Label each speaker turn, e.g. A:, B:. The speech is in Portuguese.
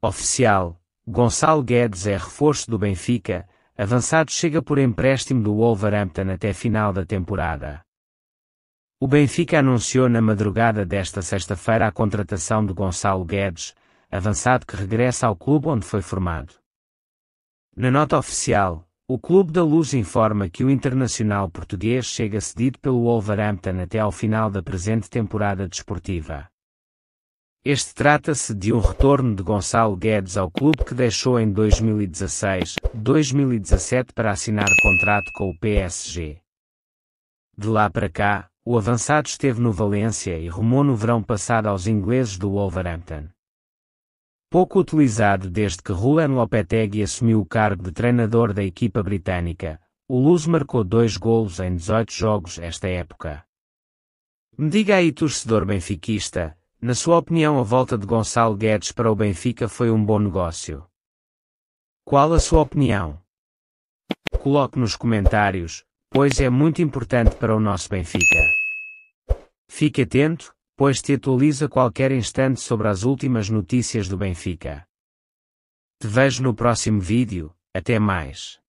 A: Oficial, Gonçalo Guedes é reforço do Benfica, avançado chega por empréstimo do Wolverhampton até final da temporada. O Benfica anunciou na madrugada desta sexta-feira a contratação de Gonçalo Guedes, avançado que regressa ao clube onde foi formado. Na nota oficial, o Clube da Luz informa que o internacional português chega cedido pelo Wolverhampton até ao final da presente temporada desportiva. Este trata-se de um retorno de Gonçalo Guedes ao clube que deixou em 2016, 2017 para assinar contrato com o PSG. De lá para cá, o avançado esteve no Valência e rumou no verão passado aos ingleses do Wolverhampton. Pouco utilizado desde que Julian Lopetegui assumiu o cargo de treinador da equipa britânica, o Luso marcou dois golos em 18 jogos esta época. Me diga aí torcedor benfiquista, na sua opinião, a volta de Gonçalo Guedes para o Benfica foi um bom negócio. Qual a sua opinião? Coloque nos comentários, pois é muito importante para o nosso Benfica. Fique atento, pois te atualiza qualquer instante sobre as últimas notícias do Benfica. Te vejo no próximo vídeo, até mais.